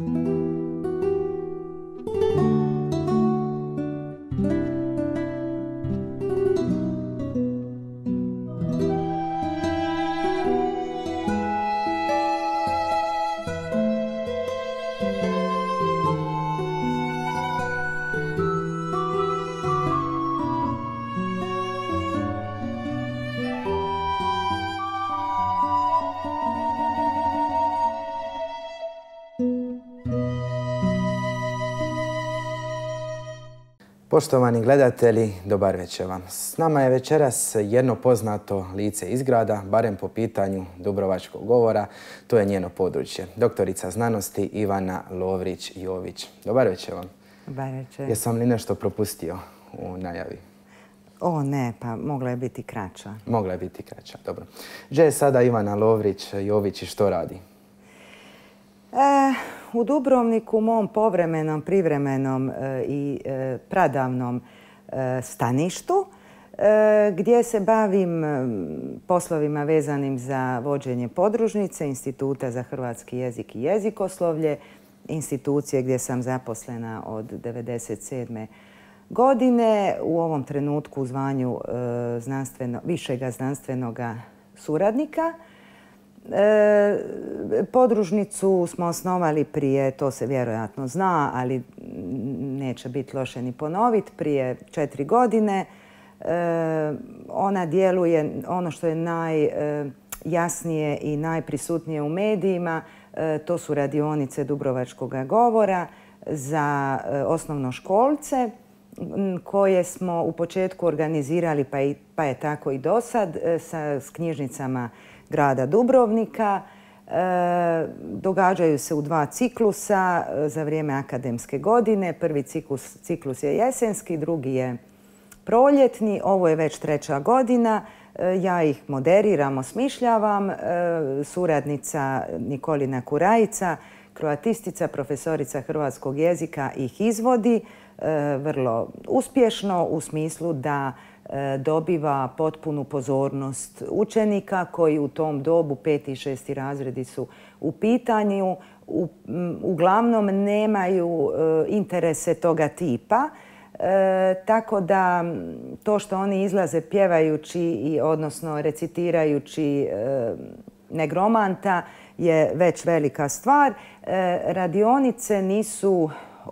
thank you Poštovani gledatelji, dobar večer vam. S nama je večeras jedno poznato lice izgrada, barem po pitanju Dubrovačkog govora, to je njeno područje. Doktorica znanosti Ivana Lovrić-Jović. Dobar večer vam. Dobar večer. Jesam li nešto propustio u najavi? O ne, pa mogla je biti kraća. Mogla je biti kraća, dobro. Gdje je sada Ivana Lovrić-Jović i što radi? E, u Dubrovniku, mom povremenom, privremenom e, i e, pradavnom staništu, gdje se bavim poslovima vezanim za vođenje podružnice, instituta za hrvatski jezik i jezikoslovlje, institucije gdje sam zaposlena od 1997. godine, u ovom trenutku u zvanju višega znanstvenog suradnika – E, podružnicu smo osnovali prije, to se vjerojatno zna, ali neće biti loše ni ponovit, prije četiri godine. E, ona djeluje, ono što je najjasnije e, i najprisutnije u medijima, to su radionice Dubrovačkog govora za osnovnoškolce koje smo u početku organizirali, pa, pa je tako i dosad, sa, s knjižnicama grada Dubrovnika. E, događaju se u dva ciklusa e, za vrijeme akademske godine. Prvi ciklus, ciklus je jesenski, drugi je proljetni. Ovo je već treća godina. E, ja ih moderiram, osmišljavam. suradnica Nikolina Kurajica Kroatistica, profesorica hrvatskog jezika, ih izvodi e, vrlo uspješno u smislu da e, dobiva potpunu pozornost učenika koji u tom dobu pet i šesti razredi su u pitanju. uglavnom nemaju e, interese toga tipa. tako da to što oni izlaze pjevajući i odnosno recitirajući negromanta je već velika stvar. E, radionice nisu e,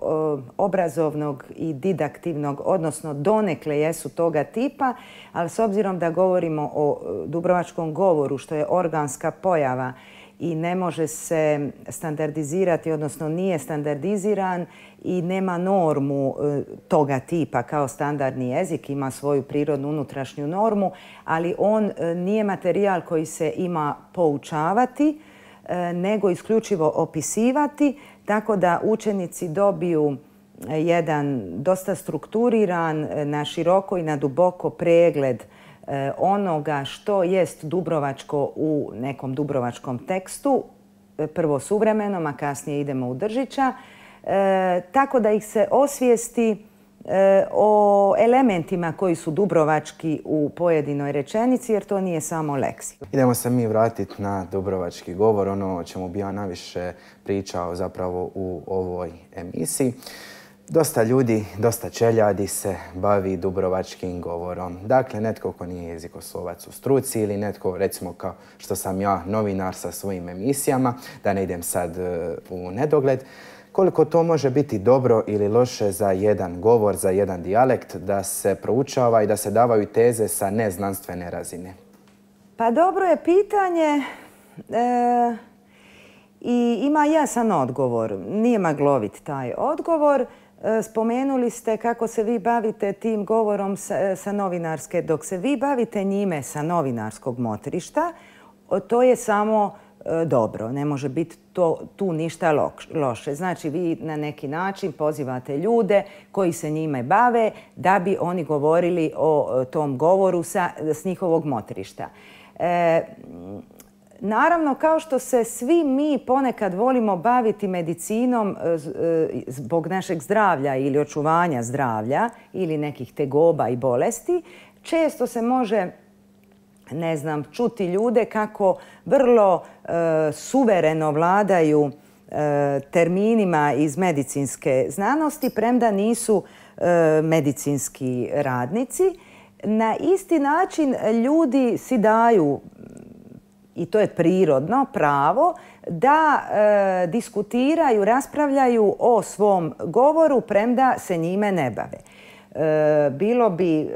obrazovnog i didaktivnog, odnosno donekle jesu toga tipa, ali s obzirom da govorimo o e, dubrovačkom govoru, što je organska pojava i ne može se standardizirati, odnosno nije standardiziran i nema normu toga tipa kao standardni jezik, ima svoju prirodnu unutrašnju normu, ali on nije materijal koji se ima poučavati, E, nego isključivo opisivati, tako da učenici dobiju e, jedan dosta strukturiran, e, na široko i na duboko pregled onoga što jest Dubrovačko u nekom Dubrovačkom tekstu, prvo suvremenom, a kasnije idemo u Držića, tako da ih se osvijesti E, o elementima koji su dubrovački u pojedinoj rečenici, jer to nije samo leksik. Idemo se mi vratiti na dubrovački govor, ono o čemu bi ja najviše pričao zapravo u ovoj emisiji. Dosta ljudi, dosta čeljadi se bavi dubrovačkim govorom. Dakle, netko ko nije jezikoslovac u struci ili netko, recimo kao što sam ja, novinar sa svojim emisijama, da ne idem sad e, u nedogled, koliko to može biti dobro ili loše za jedan govor, za jedan dijalekt, da se proučava i da se davaju teze sa neznanstvene razine? Pa dobro je pitanje e, i ima jasan odgovor. Nije maglovit taj odgovor. E, spomenuli ste kako se vi bavite tim govorom sa, sa novinarske. Dok se vi bavite njime sa novinarskog motrišta, to je samo E, dobro, ne može biti to, tu ništa loše. Znači vi na neki način pozivate ljude koji se njime bave da bi oni govorili o e, tom govoru sa, s njihovog motrišta. E, naravno, kao što se svi mi ponekad volimo baviti medicinom zbog našeg zdravlja ili očuvanja zdravlja ili nekih tegoba i bolesti, često se može ne znam, čuti ljude kako vrlo e, suvereno vladaju e, terminima iz medicinske znanosti, premda nisu e, medicinski radnici. Na isti način ljudi si daju, i to je prirodno, pravo, da diskutiraju, raspravljaju o svom govoru, premda se njime ne bave. E, bilo bi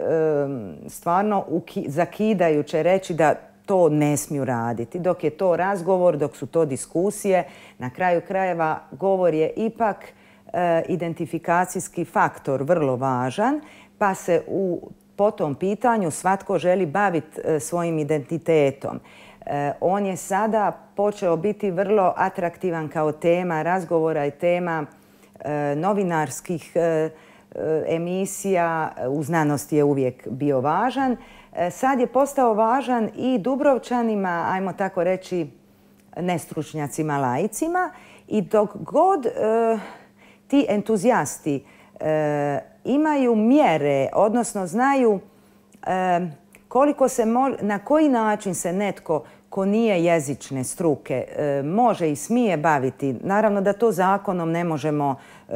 stvarno zakidajuće reći da to ne smiju raditi. Dok je to razgovor, dok su to diskusije, na kraju krajeva govor je ipak e, identifikacijski faktor vrlo važan, pa se u, po tom pitanju svatko želi baviti e, svojim identitetom. On je sada počeo biti vrlo atraktivan kao tema razgovora i tema novinarskih E, emisija e, u znanosti je uvijek bio važan. E, sad je postao važan i Dubrovčanima, ajmo tako reći, nestručnjacima, laicima. I dok god ti entuzijasti imaju mjere, odnosno znaju koliko se na koji način se netko ko nije jezične struke e, može i smije baviti, naravno da to zakonom ne možemo e,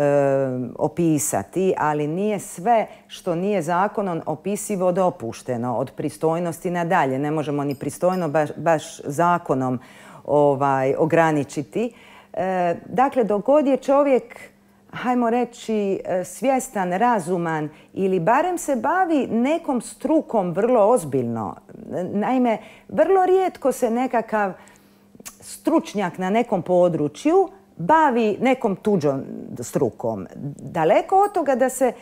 opisati, ali nije sve što nije zakonom opisivo dopušteno od pristojnosti nadalje. Ne možemo ni pristojno baš, zakonom ovaj, ograničiti. E, dakle, dok god je čovjek hajmo reći, e, svjestan, razuman ili barem se bavi nekom strukom vrlo ozbiljno. Naime, vrlo rijetko se nekakav stručnjak na nekom području bavi nekom tuđom strukom. Daleko od toga da se,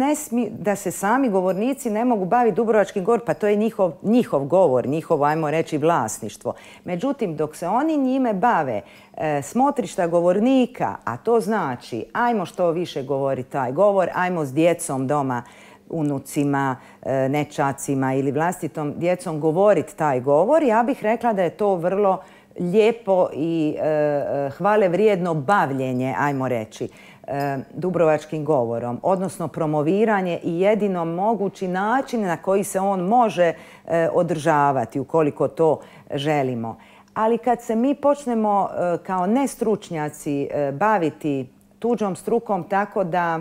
ne smi, da se sami govornici ne mogu baviti Dubrovačkim govor, pa to je njihov, njihov govor, njihovo, ajmo reći, vlasništvo. Međutim, dok se oni njime bave, e, smotrišta govornika, a to znači, ajmo što više govori taj govor, ajmo s djecom doma, unucima, e, nečacima ili vlastitom djecom govoriti taj govor, ja bih rekla da je to vrlo lijepo i e, e, hvale vrijedno bavljenje, ajmo reći, e, dubrovačkim govorom, odnosno promoviranje i jedino mogući način na koji se on može e, održavati ukoliko to želimo. Ali kad se mi počnemo kao nestručnjaci baviti tuđom strukom tako da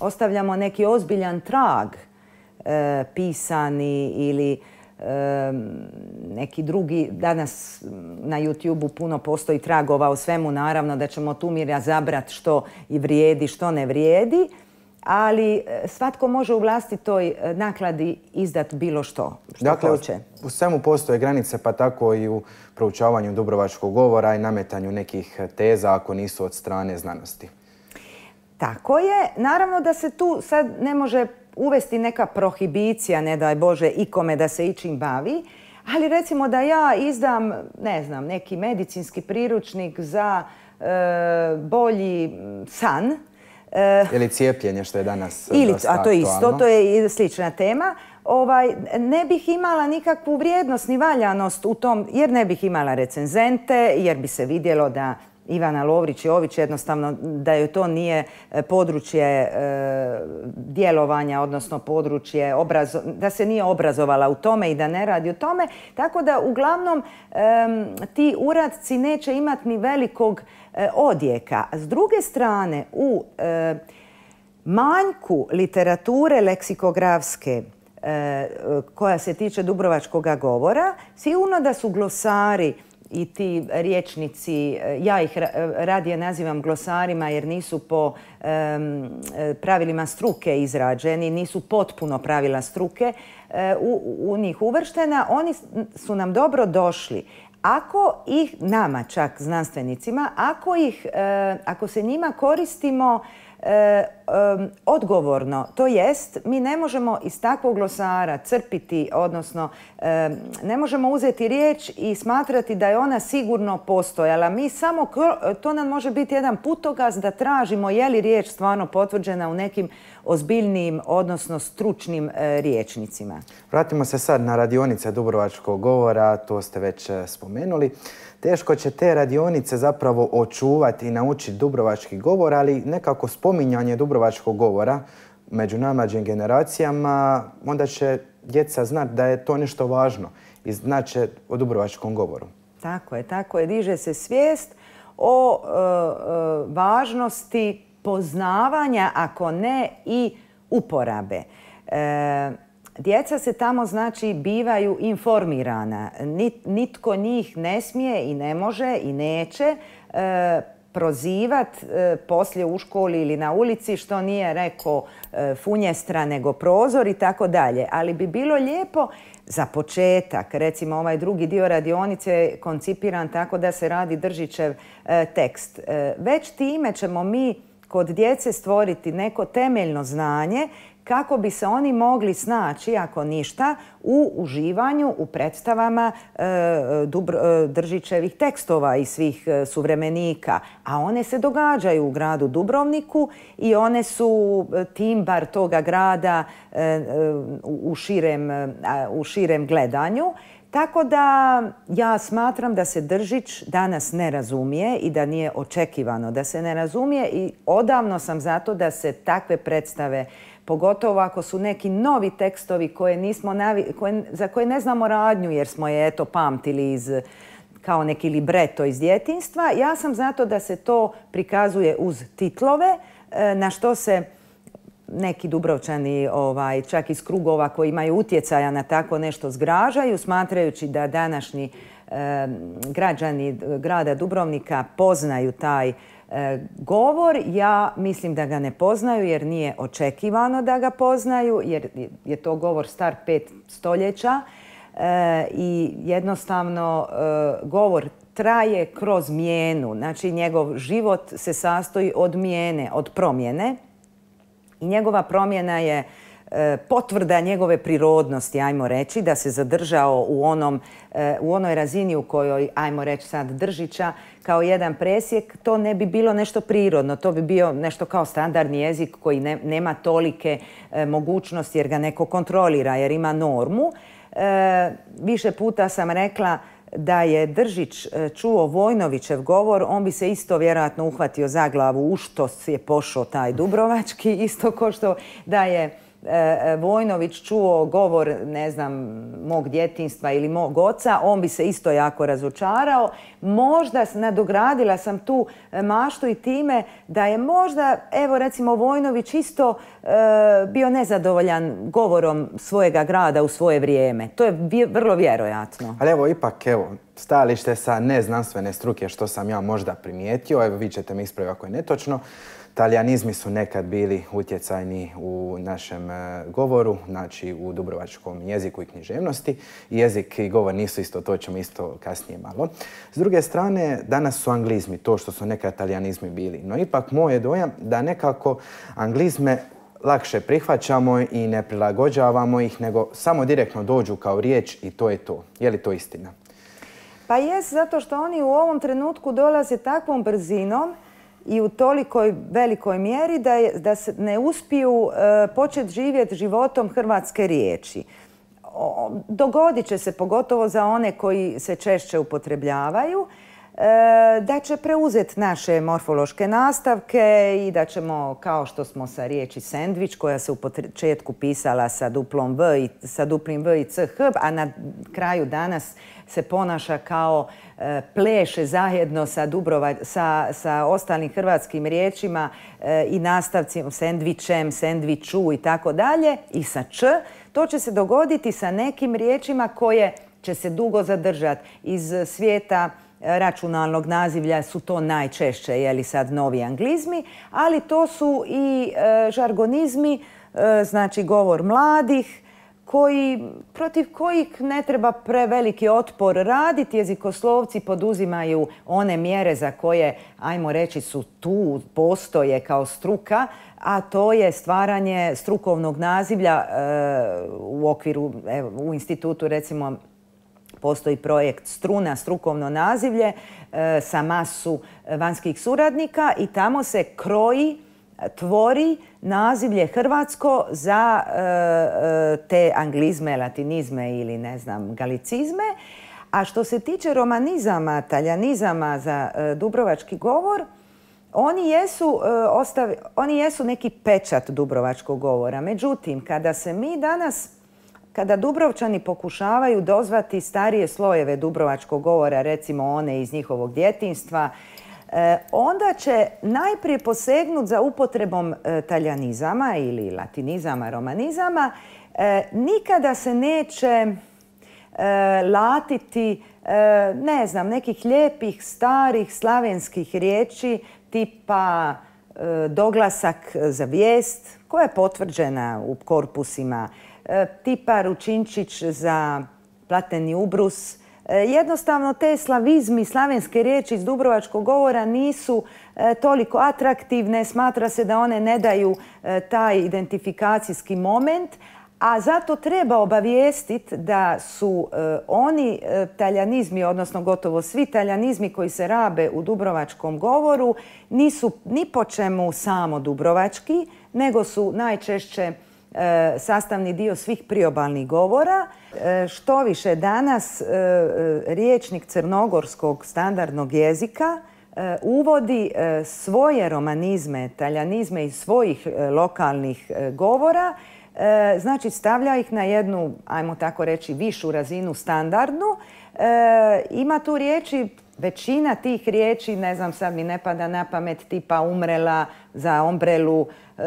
ostavljamo neki ozbiljan trag pisani ili neki drugi, danas na YouTube-u puno postoji tragova o svemu, naravno da ćemo tu mi razabrati što i vrijedi, što ne vrijedi, ali e, svatko može u vlastitoj e, nakladi izdat bilo što, što dakle, u svemu postoje granice, pa tako i u proučavanju Dubrovačkog govora i nametanju nekih teza ako nisu od strane znanosti. Tako je. Naravno da se tu sad ne može uvesti neka prohibicija, ne daj Bože, ikome da se ičim bavi, ali recimo da ja izdam, ne znam, neki medicinski priručnik za e, bolji san. E, ili cijepljenje što je danas ili, A to je isto, to je slična tema. Ovaj, ne bih imala nikakvu vrijednost ni valjanost u tom, jer ne bih imala recenzente, jer bi se vidjelo da Ivana Lovrić Ović jednostavno da joj to nije e, područje e, djelovanja, odnosno područje da se nije obrazovala u tome i da ne radi u tome. Tako da uglavnom ti uradci neće imati ni velikog e, odjeka. S druge strane u manjku literature leksikografske koja se tiče dubrovačkog govora, sigurno da su glosari i ti riječnici, eh, ja ih eh, radije nazivam glosarima jer nisu po eh, pravilima struke izrađeni, nisu potpuno pravila struke u, u njih uvrštena, oni su nam dobro došli. Ako ih, nama čak znanstvenicima, ako, ih, ako se njima koristimo E, odgovorno. To jest, mi ne možemo iz takvog glosara crpiti, odnosno ne možemo uzeti riječ i smatrati da je ona sigurno postojala. Mi samo, to nam može biti jedan putogaz da tražimo je li riječ stvarno potvrđena u nekim ozbiljnim, odnosno stručnim e, rječnicima. riječnicima. Vratimo se sad na radionice Dubrovačkog govora, to ste već e, spomenuli. Teško će te radionice zapravo očuvati i naučiti dubrovački govor, ali nekako spominjanje dubrovačkog govora među najmlađim generacijama, onda će djeca znati da je to nešto važno i znaće o dubrovačkom govoru. Tako je, tako je. Diže se svijest o e, e, važnosti poznavanja, ako ne i uporabe. E, Djeca se tamo znači bivaju informirana. Nitko njih ne smije i ne može i neće prozivati e, prozivat e, poslije u školi ili na ulici što nije rekao e, funjestra nego prozor i tako dalje. Ali bi bilo lijepo za početak, recimo ovaj drugi dio radionice je koncipiran tako da se radi Držićev tekst. Već time ćemo mi kod djece stvoriti neko temeljno znanje kako bi se oni mogli snaći, ako ništa, u uživanju u predstavama e, e, Držićevih tekstova i svih e, suvremenika. A one se događaju u gradu Dubrovniku i one su timbar toga grada u širem, u širem gledanju. Tako da ja smatram da se Držić danas ne razumije i da nije očekivano da se ne razumije i odavno sam zato da se takve predstave pogotovo ako su neki novi tekstovi koje nismo za koje ne znamo radnju jer smo je eto pamtili iz kao neki libreto iz djetinstva. Ja sam zato da se to prikazuje uz titlove e, na što se neki Dubrovčani, ovaj, čak iz krugova koji imaju utjecaja na tako nešto zgražaju, smatrajući da današnji e, građani grada Dubrovnika poznaju taj E, govor. Ja mislim da ga ne poznaju jer nije očekivano da ga poznaju jer je to govor star pet stoljeća e, i jednostavno e, govor traje kroz mijenu. Znači njegov život se sastoji od mjene, od promjene i njegova promjena je E, potvrda njegove prirodnosti, ajmo reći, da se zadržao u, onom, e, u onoj razini u kojoj, ajmo reći sad, Držića kao jedan presjek, to ne bi bilo nešto prirodno, to bi bio nešto kao standardni jezik koji nema tolike e, mogućnosti jer ga neko kontrolira, jer ima normu. više puta sam rekla da je Držić čuo Vojnovićev govor, on bi se isto vjerojatno uhvatio za glavu u što je pošao taj Dubrovački, isto ko što da je Vojnović čuo govor, ne znam, mog djetinstva ili mog oca, on bi se isto jako razočarao. Možda nadogradila sam tu e, maštu i time da je možda, evo recimo Vojnović isto e, bio nezadovoljan govorom svojega grada u svoje vrijeme. To je vrlo vjerojatno. Ali evo, ipak, evo, stajalište sa neznanstvene struke što sam ja možda primijetio, evo vi ćete me ispraviti ako je netočno, Talijanizmi su nekad bili utjecajni u našem e, govoru, znači u dubrovačkom jeziku i književnosti. Jezik i govor nisu isto, to ćemo isto kasnije malo. S druge strane, danas su anglizmi to što su nekad talijanizmi bili. No ipak moj je dojam da nekako anglizme lakše prihvaćamo i ne prilagođavamo ih, nego samo direktno dođu kao riječ i to je to. Je li to istina? Pa jes, zato što oni u ovom trenutku dolaze takvom brzinom i u tolikoj velikoj mjeri da, je, da se ne uspiju e, početi živjeti životom hrvatske riječi. O, dogodit će se pogotovo za one koji se češće upotrebljavaju E, da će preuzeti naše morfološke nastavke i da ćemo, kao što smo sa riječi sandvič, koja se u početku pisala sa, duplom v i, sa duplim V i CH, a na kraju danas se ponaša kao e, pleše zajedno sa, Dubrova, sa, sa ostalim hrvatskim riječima e, i nastavcima sendvičem, sendviču i tako dalje, i sa Č, to će se dogoditi sa nekim riječima koje će se dugo zadržati iz svijeta računalnog nazivlja su to najčešće, jeli sad novi anglizmi, ali to su i e, žargonizmi, e, znači govor mladih, koji, protiv kojih ne treba preveliki otpor raditi. Jezikoslovci poduzimaju one mjere za koje, ajmo reći, su tu, postoje kao struka, a to je stvaranje strukovnog nazivlja e, u okviru, evo, u institutu recimo Postoji projekt Struna, strukovno nazivlje, e, sa masu vanjskih suradnika i tamo se kroji, tvori nazivlje Hrvatsko za e, e, te anglizme, latinizme ili ne znam, galicizme. A što se tiče romanizama, taljanizama za dubrovački govor, oni jesu, oni jesu neki pečat dubrovačkog govora. Međutim, kada se mi danas kada Dubrovčani pokušavaju dozvati starije slojeve Dubrovačkog govora, recimo one iz njihovog djetinstva, e, onda će najprije posegnuti za upotrebom e, taljanizama ili latinizama, romanizama. E, nikada se neće latiti, ne znam, nekih lijepih, starih, slavenskih riječi tipa doglasak za vijest koja je potvrđena u korpusima E, tipa ručinčić za plateni ubrus. E, jednostavno te slavizmi, slavenske riječi iz Dubrovačkog govora nisu e, toliko atraktivne, smatra se da one ne daju taj identifikacijski moment, a zato treba obavijestiti da su oni taljanizmi, odnosno gotovo svi taljanizmi koji se rabe u dubrovačkom govoru, nisu ni po čemu samo dubrovački, nego su najčešće E, sastavni dio svih priobalnih govora. E, što više danas e, riječnik crnogorskog standardnog jezika uvodi svoje romanizme, taljanizme iz svojih lokalnih govora, znači stavlja ih na jednu, ajmo tako reći, višu razinu standardnu. Ima tu riječi većina tih riječi, ne znam sad mi ne pada na pamet, tipa umrela za ombrelu, e,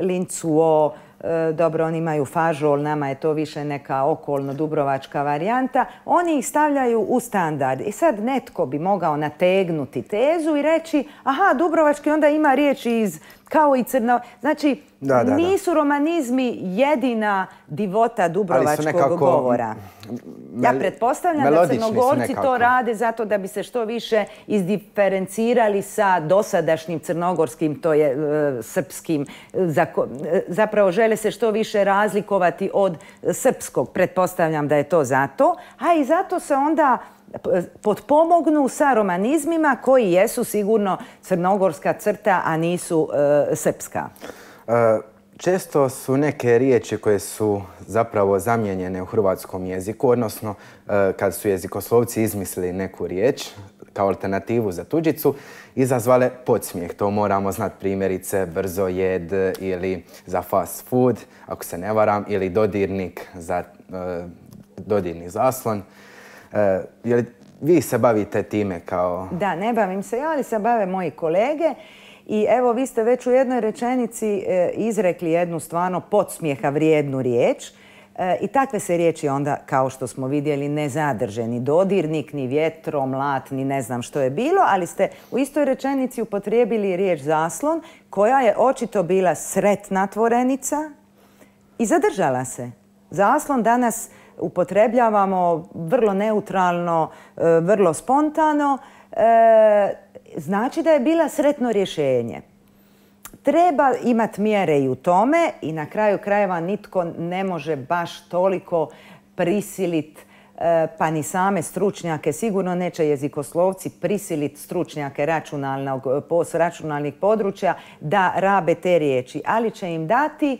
lincuo, e, dobro oni imaju fažol, nama je to više neka okolno dubrovačka varijanta, oni ih stavljaju u standard. I sad netko bi mogao nategnuti tezu i reći, aha, dubrovački onda ima riječi iz kao i crno... Znači, nisu romanizmi jedina divota dubrovačkog govora. Ja pretpostavljam da crnogorci to rade zato da bi se što više izdiferencirali sa dosadašnjim crnogorskim, to je e, srpskim, e, e, zapravo žele se što više razlikovati od srpskog. Pretpostavljam da je to zato, a i zato se onda potpomognu sa romanizmima koji jesu sigurno crnogorska crta, a nisu srpska. Često su neke riječi koje su zapravo zamijenjene u hrvatskom jeziku, odnosno e, kad su jezikoslovci izmislili neku riječ kao alternativu za tuđicu, izazvale podsmijeh. To moramo znati primjerice brzo jed ili za fast food, ako se ne varam, ili dodirnik za e, dodirni zaslon. E, vi se bavite time kao... Da, ne bavim se ja, ali se bave moji kolege. I evo, vi ste već u jednoj rečenici e, izrekli jednu stvarno podsmijeha vrijednu riječ. E, I takve se riječi onda, kao što smo vidjeli, ne zadrže ni dodirnik, ni mlat ni ne znam što je bilo, ali ste u istoj rečenici upotrijebili riječ zaslon, koja je očito bila sretna tvorenica i zadržala se. Zaslon danas upotrebljavamo vrlo neutralno, e, vrlo spontano, E, znači da je bila sretno rješenje. Treba imati mjere i u tome i na kraju krajeva nitko ne može baš toliko prisiliti e, pa ni same stručnjake, sigurno neće jezikoslovci prisiliti stručnjake računalnog, pos računalnih područja da rabe te riječi, ali će im dati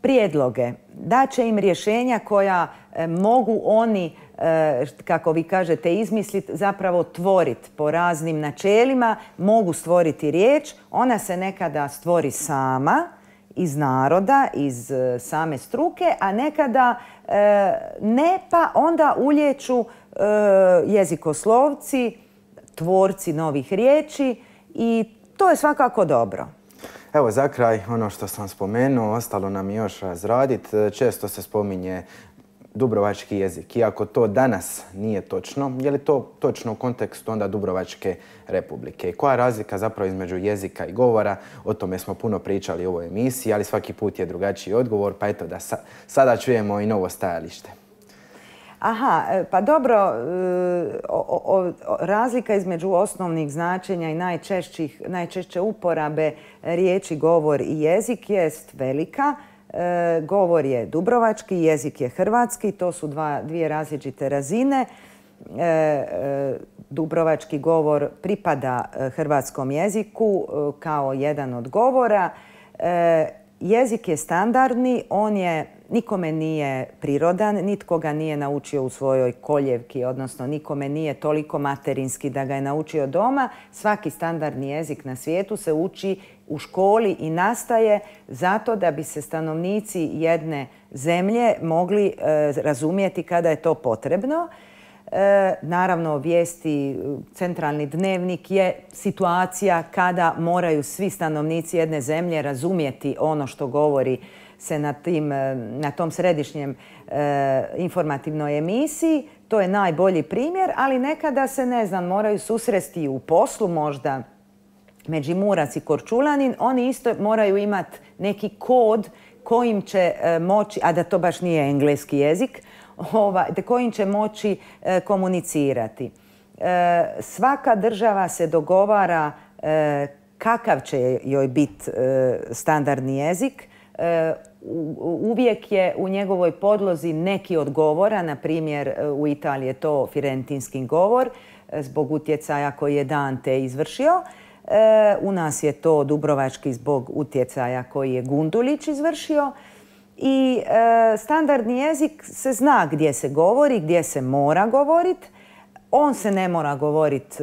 prijedloge, da će im rješenja koja E, mogu oni, e, kako vi kažete, izmisliti, zapravo tvoriti po raznim načelima, mogu stvoriti riječ, ona se nekada stvori sama, iz naroda, iz e, same struke, a nekada ne, pa onda ulječu jezikoslovci, tvorci novih riječi i to je svakako dobro. Evo za kraj ono što sam spomenuo, ostalo nam još razraditi. Često se spominje dubrovački jezik. Iako to danas nije točno, je li to točno u kontekstu onda Dubrovačke republike? koja je razlika zapravo između jezika i govora? O tome smo puno pričali u ovoj emisiji, ali svaki put je drugačiji odgovor, pa eto da sada čujemo i novo stajalište. Aha, e, pa dobro, e, razlika između osnovnih značenja i najčešće uporabe riječi govor i jezik jest velika. E, govor je dubrovački, jezik je hrvatski, to su dvije različite razine. E, e, dubrovački govor pripada hrvatskom jeziku kao jedan od govora. Jezik je standardni, on je nikome nije prirodan, nitko ga nije naučio u svojoj koljevki, odnosno nikome nije toliko materinski da ga je naučio doma. Svaki standardni jezik na svijetu se uči u školi i nastaje zato da bi se stanovnici jedne zemlje mogli razumijeti razumjeti kada je to potrebno. E, naravno, vijesti, centralni dnevnik je situacija kada moraju svi stanovnici jedne zemlje razumjeti ono što govori se na, tim, e, na tom središnjem e, informativnoj emisiji. To je najbolji primjer, ali nekada se, ne znam, moraju susresti u poslu možda Međimurac i Korčulanin. Oni isto moraju imati neki kod kojim će e, moći, a da to baš nije engleski jezik, ova, kojim će moći komunicirati. Svaka država se dogovara kakav će joj biti standardni jezik, uvijek je u njegovoj podlozi neki od govora, na primjer e, u Italiji je to Firentinski govor, e, zbog utjecaja koji je Dante izvršio. E, u nas je to Dubrovački zbog utjecaja koji je Gundulić izvršio. I standardni jezik se zna gdje se govori, gdje se mora govoriti. On se ne mora govoriti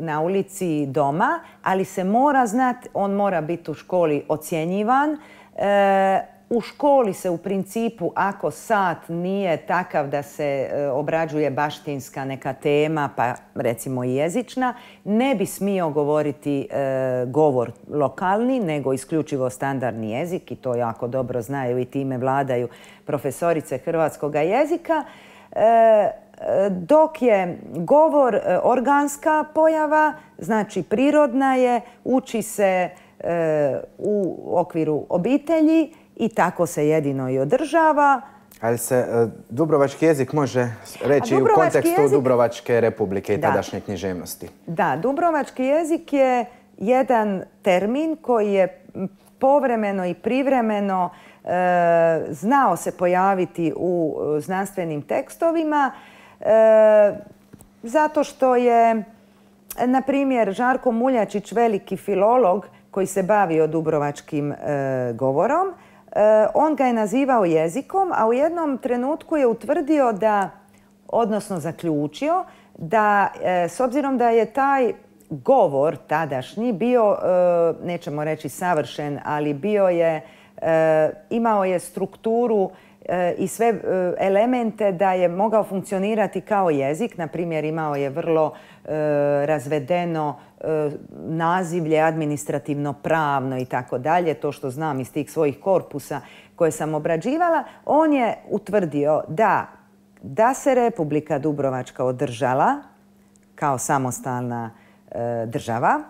na ulici doma, ali se mora znati, on mora biti u školi ocjenjivan. E, u školi se u principu, ako sat nije takav da se e, obrađuje baštinska neka tema, pa recimo i jezična, ne bi smio govoriti e, govor lokalni, nego isključivo standardni jezik i to jako dobro znaju i time vladaju profesorice hrvatskog jezika dok je govor e, organska pojava, znači prirodna je, uči se e, u okviru obitelji i tako se jedino i održava. Ali se e, dubrovački jezik može reći u kontekstu Dubrovačke republike i tadašnje književnosti. Da, dubrovački jezik je jedan termin koji je povremeno i privremeno znao se pojaviti u znanstvenim tekstovima E, zato što je, na primjer, Žarko Muljačić, veliki filolog koji se bavio dubrovačkim e, govorom, e, on ga je nazivao jezikom, a u jednom trenutku je utvrdio da, odnosno zaključio, da s obzirom da je taj govor tadašnji bio, nećemo reći savršen, ali bio je, imao je strukturu E, i sve e, elemente da je mogao funkcionirati kao jezik. Na primjer, imao je vrlo e, razvedeno nazivlje administrativno pravno i tako dalje, to što znam iz tih svojih korpusa koje sam obrađivala, on je utvrdio da da se Republika Dubrovačka održala kao samostalna država,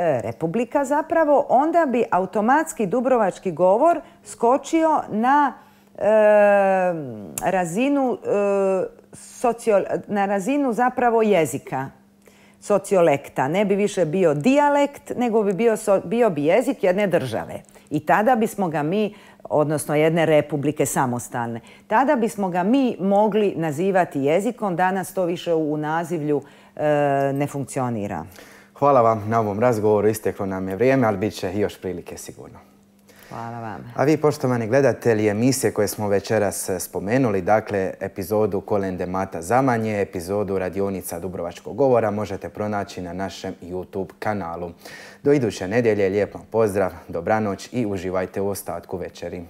republika zapravo, onda bi automatski dubrovački govor skočio na razinu eh, na razinu zapravo jezika sociolekta. Ne bi više bio dijalekt, nego bi bio, bio bi jezik jedne države. I tada bismo ga mi, odnosno jedne republike samostalne, tada bismo ga mi mogli nazivati jezikom. Danas to više u nazivlju eh, ne funkcionira. Hvala vam na ovom razgovoru. Isteklo nam je vrijeme, ali bit će još prilike sigurno. Hvala A vi, poštovani gledatelji, emisije koje smo večeras e, spomenuli, dakle, epizodu Kolende Mata Zamanje, epizodu Radionica Dubrovačkog govora, možete pronaći na našem YouTube kanalu. Do iduće nedjelje, lijep pozdrav, dobranoć i uživajte u ostatku večeri.